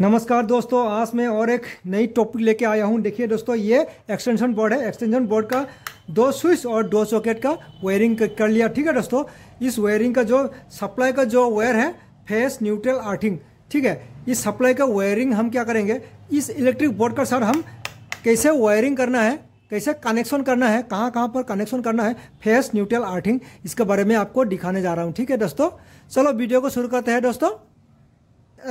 नमस्कार दोस्तों आज मैं और एक नई टॉपिक लेके आया हूँ देखिए दोस्तों ये एक्सटेंशन बोर्ड है एक्सटेंशन बोर्ड का दो स्विच और दो सॉकेट का वायरिंग कर लिया ठीक है दोस्तों इस वायरिंग का जो सप्लाई का जो वायर है फेस न्यूट्रल आर्थिंग ठीक है इस सप्लाई का वायरिंग हम क्या करेंगे इस इलेक्ट्रिक बोर्ड का सर हम कैसे वायरिंग करना है कैसे कनेक्शन करना है कहाँ कहाँ पर कनेक्शन करना है फेस न्यूट्रल आर्थिंग इसके बारे में आपको दिखाने जा रहा हूँ ठीक है दोस्तों चलो वीडियो को शुरू करते हैं दोस्तों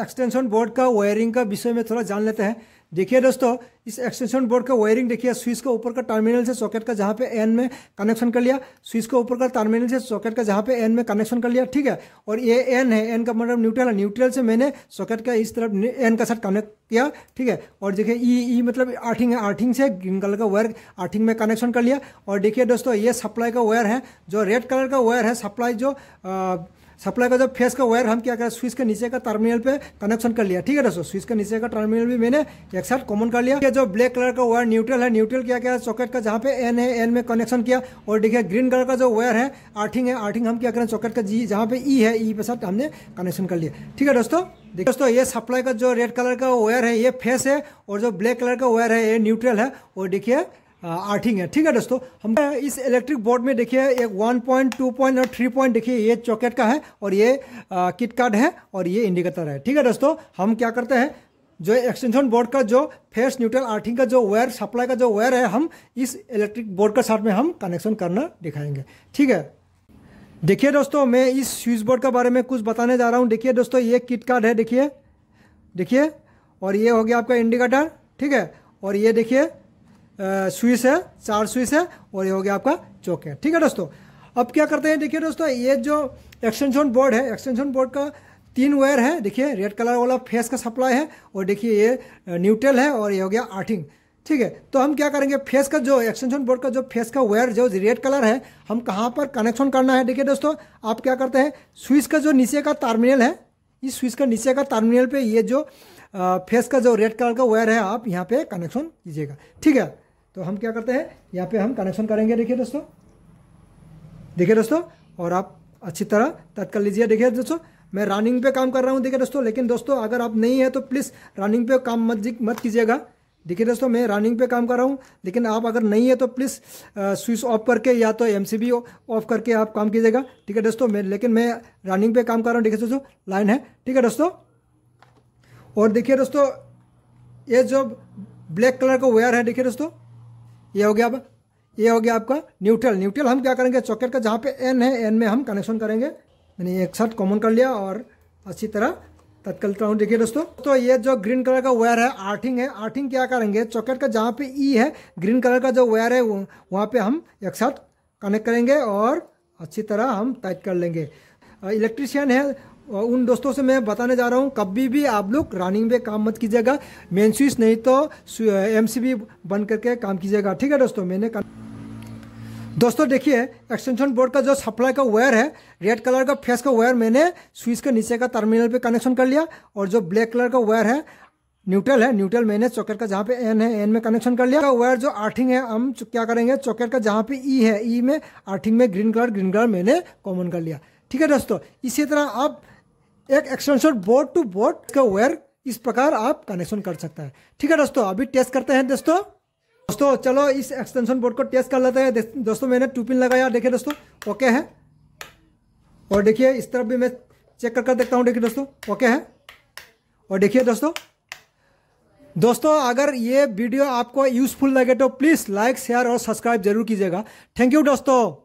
एक्सटेंशन बोर्ड का वायरिंग का विषय में थोड़ा जान लेते हैं देखिए दोस्तों इस एक्सटेंशन बोर्ड का वायरिंग देखिए स्विच के ऊपर का टर्मिनल से सॉकेट का जहाँ पे एन में कनेक्शन कर लिया स्विच के ऊपर का टर्मिनल से सॉकेट का जहाँ पे एन में कनेक्शन कर लिया ठीक है और ये एन है एन का मतलब न्यूट्रल है न्यूट्रल से मैंने सॉकेट का इस तरफ एन का साथ कनेक्ट किया ठीक है और देखिए ई e, ई e मतलब आर्थिंग है आर्थिंग से ग्रीन कलर का वायर आर्थिंग में कनेक्शन कर लिया और देखिए दोस्तों ये सप्लाई का वायर है जो रेड कलर का वायर है सप्लाई जो आ, सप्लाई का जब फेस का वायर हम क्या करें स्विच के नीचे का टर्मिनल पे कनेक्शन कर लिया ठीक है दोस्तों स्विच के नीचे का टर्मिनल भी मैंने एक साथ कॉमन कर लिया जो ब्लैक कलर का वायर न्यूट्रल है न्यूट्रल क्या क्या सॉकेट का जहाँ पे एन है एन में कनेक्शन किया और देखिए ग्रीन कलर का जो वायर है आर्थिंग है आर्थिंग हम क्या करें सॉकेट का जी जहाँ पे ई e है ई e पे साथ हमने कनेक्शन कर लिया ठीक है दोस्तों देखिए दोस्तों ये सप्लाई का जो रेड कलर का वायर है ये फेस है और जो ब्लैक कलर का वायर है ये न्यूट्रल है और देखिए आर्थिंग है ठीक है दोस्तों हम इस इलेक्ट्रिक बोर्ड में देखिए एक वन पॉइंट टू पॉइंट और थ्री पॉइंट देखिए ये चॉकेट का है और ये किट कार्ड है और ये इंडिकेटर है ठीक है दोस्तों हम क्या करते हैं जो एक्सटेंशन बोर्ड का जो फेस न्यूट्रल आर्थिंग का जो वायर सप्लाई का जो वायर है हम इस इलेक्ट्रिक बोर्ड के साथ में हम कनेक्शन करना दिखाएंगे ठीक है देखिए दोस्तों मैं इस स्विच बोर्ड के बारे में कुछ बताने जा रहा हूँ देखिए दोस्तों ये किट कार्ड है देखिए देखिए और ये हो गया आपका इंडिकेटर ठीक है और ये देखिए स्विच है चार स्विच है और ये हो गया आपका चौके है ठीक है दोस्तों अब क्या करते हैं देखिए दोस्तों ये जो एक्सटेंशन बोर्ड है एक्सटेंशन बोर्ड का तीन वायर है देखिए रेड कलर वाला फेस का सप्लाई है और देखिए ये न्यूट्रल है और ये हो गया आर्थिंग ठीक है तो हम क्या करेंगे फेस का जो एक्सटेंशन बोर्ड का जो फेस का वायर जो रेड कलर है हम कहाँ पर कनेक्शन करना है देखिए दोस्तों आप क्या करते हैं स्विच का जो नीचे का टर्मिनल है इस स्विच का नीचे का टर्मिनल पे ये जो फेस का जो रेड कलर का वायर है आप यहाँ पे कनेक्शन दीजिएगा ठीक है तो हम क्या करते हैं यहाँ पे हम कनेक्शन करेंगे देखिए दोस्तों देखिए दोस्तों और आप अच्छी तरह तट कर लीजिए देखिए दोस्तों मैं रनिंग पे काम कर रहा हूँ देखिए दोस्तों लेकिन दोस्तों अगर आप नहीं है तो प्लीज़ रनिंग पे काम मत मत कीजिएगा देखिए दोस्तों मैं रनिंग पे काम कर रहा हूँ लेकिन आप अगर नहीं है तो प्लीज़ स्विच ऑफ करके या तो एम ऑफ करके आप काम कीजिएगा ठीक है दोस्तों मैं लेकिन मैं रनिंग पे काम कर रहा हूँ देखिए दोस्तों लाइन है ठीक है दोस्तों और देखिए दोस्तों ये जो ब्लैक कलर का वेयर है देखिए दोस्तों ये हो गया अब ये हो गया आपका न्यूट्रल न्यूट्रल हम क्या करेंगे सॉकेट का जहाँ पे एन है एन में हम कनेक्शन करेंगे मैंने एक साथ कॉमन कर लिया और अच्छी तरह तत्कल हूँ देखिए दोस्तों तो ये जो ग्रीन कलर का वायर है आर्थिंग है आर्थिंग क्या करेंगे सॉकेट का जहाँ पे ई e है ग्रीन कलर का जो वायर है वहाँ पे हम एक साथ कनेक्ट करेंगे और अच्छी तरह हम टाइट कर लेंगे इलेक्ट्रिशियन है उन दोस्तों से मैं बताने जा रहा हूँ कभी भी आप लोग रनिंग में काम मत कीजिएगा मेन स्विच नहीं तो एम सी बन करके काम कीजिएगा ठीक है दोस्तों मैंने दोस्तों देखिए एक्सटेंशन बोर्ड का जो सप्लाई का वायर है रेड कलर का फेस का वायर मैंने स्विच के नीचे का टर्मिनल पे कनेक्शन कर लिया और जो ब्लैक कलर का वायर है न्यूट्रल है न्यूट्रल मैंने चॉकेट का जहाँ पे एन है एन में कनेक्शन कर लिया वायर जो आर्थिंग है हम क्या करेंगे चॉकेट का जहाँ पे ई e है ई e में आर्थिंग में ग्रीन कलर ग्रीन कलर मैंने कॉमन कर लिया ठीक है दोस्तों इसी तरह आप एक एक्सटेंशन बोर्ड टू बोर्ड का वायर इस प्रकार आप कनेक्शन कर सकता है ठीक है दोस्तों अभी टेस्ट करते हैं दोस्तों दोस्तों चलो इस एक्सटेंशन बोर्ड को टेस्ट कर लेते हैं दोस्तों मैंने टू पिन लगाया देखिए दोस्तों ओके है और देखिए इस तरफ भी मैं चेक कर कर देखता हूँ देखिए दोस्तों ओके है और देखिए दोस्तों दोस्तों अगर ये वीडियो आपको यूज़फुल लगे तो प्लीज़ लाइक शेयर और सब्सक्राइब जरूर कीजिएगा थैंक यू दोस्तों